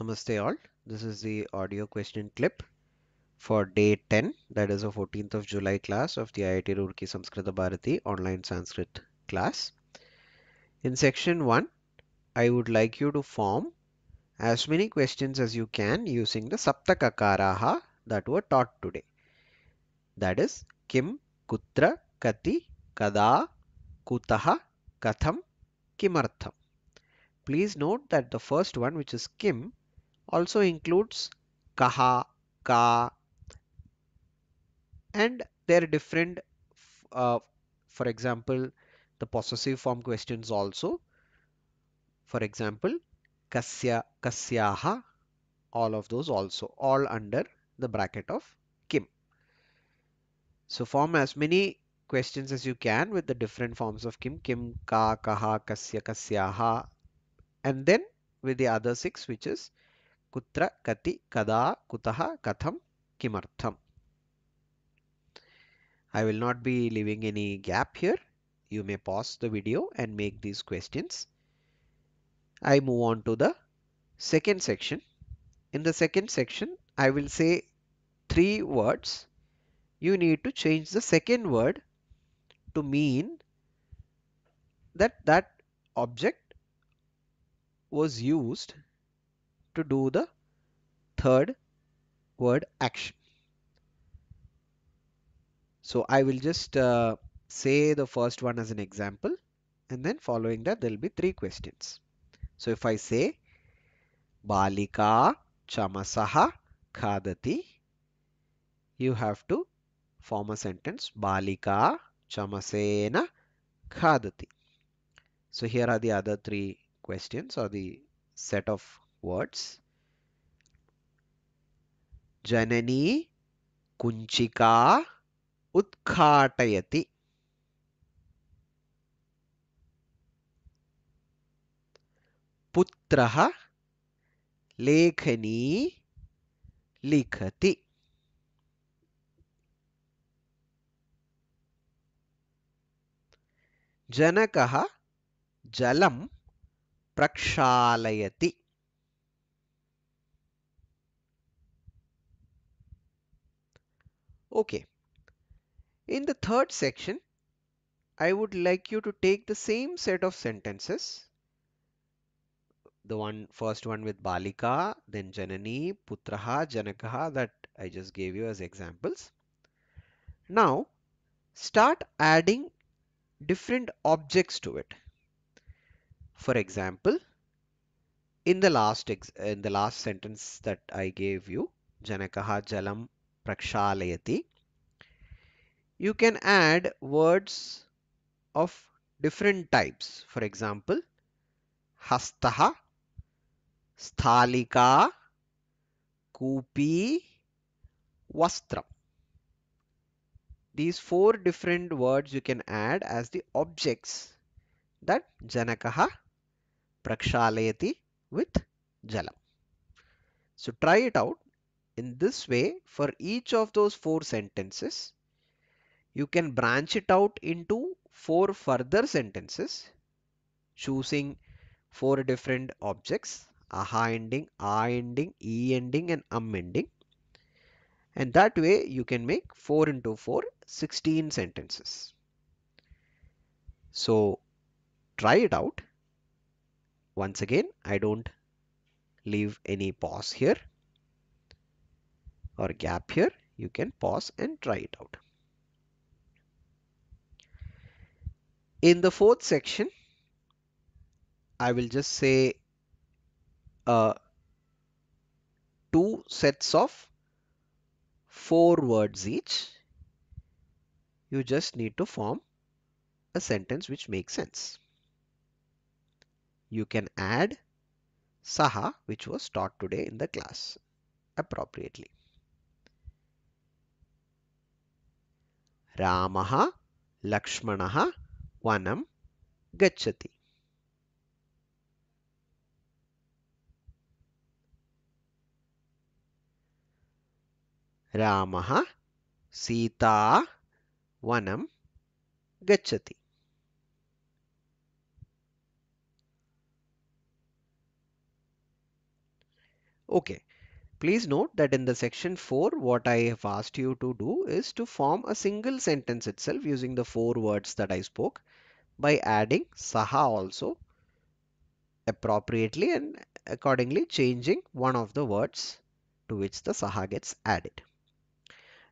Namaste all. This is the audio question clip for day 10, that is the 14th of July class of the IIT Roorkee Samskrita Bharati online Sanskrit class. In section 1, I would like you to form as many questions as you can using the Saptakakaraha that were taught today. That is Kim, Kutra, Kati, Kada, Kutaha, Katham, Kimartham. Please note that the first one which is Kim also includes kaha, ka, and there are different, uh, for example, the possessive form questions also. For example, kasya, kasyaha, all of those also, all under the bracket of kim. So form as many questions as you can with the different forms of kim, kim, ka, kaha, kasya, kasyaha, and then with the other six, which is Kutra, कति kada kutaha, katham kimartham I will not be leaving any gap here you may pause the video and make these questions I move on to the second section in the second section I will say three words you need to change the second word to mean that that object was used to do the third word action. So I will just uh, say the first one as an example and then following that there will be three questions. So if I say Balika Chamasaha Khadati you have to form a sentence Balika Chamasena Khadati. So here are the other three questions or the set of words जननी कुंचिका उद्घाटयति पुत्रः लेखनी लिखति जनकः जलं प्रक्षालयति Okay. In the third section, I would like you to take the same set of sentences. The one first one with Balika, then Janani, Putraha, Janakaha that I just gave you as examples. Now start adding different objects to it. For example, in the last in the last sentence that I gave you, Janakaha Jalam prakshalayati you can add words of different types for example hastaha sthalika kupi vastram these four different words you can add as the objects that janakaha prakshalayati with jalam so try it out in this way, for each of those four sentences, you can branch it out into four further sentences, choosing four different objects, aha ending, i ending, e ending and um ending. And that way you can make 4 into 4, 16 sentences. So try it out. Once again, I don't leave any pause here or gap here you can pause and try it out. In the fourth section I will just say uh, two sets of four words each. You just need to form a sentence which makes sense. You can add Saha which was taught today in the class appropriately. रामः लक्ष्मणः वनं गच्छति रामः सीता वनं गच्छति okay okay. Please note that in the section 4 what I have asked you to do is to form a single sentence itself using the four words that I spoke by adding saha also appropriately and accordingly changing one of the words to which the saha gets added.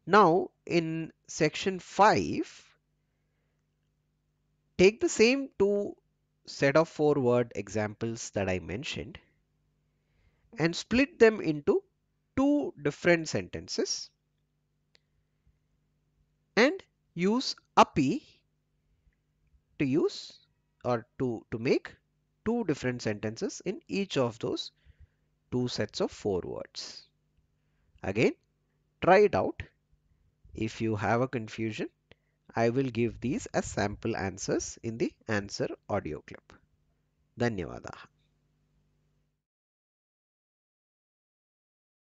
Now in section 5 take the same two set of four word examples that I mentioned and split them into different sentences and use API to use or to, to make two different sentences in each of those two sets of four words. Again, try it out. If you have a confusion, I will give these as sample answers in the answer audio clip. Dhanyavadaha.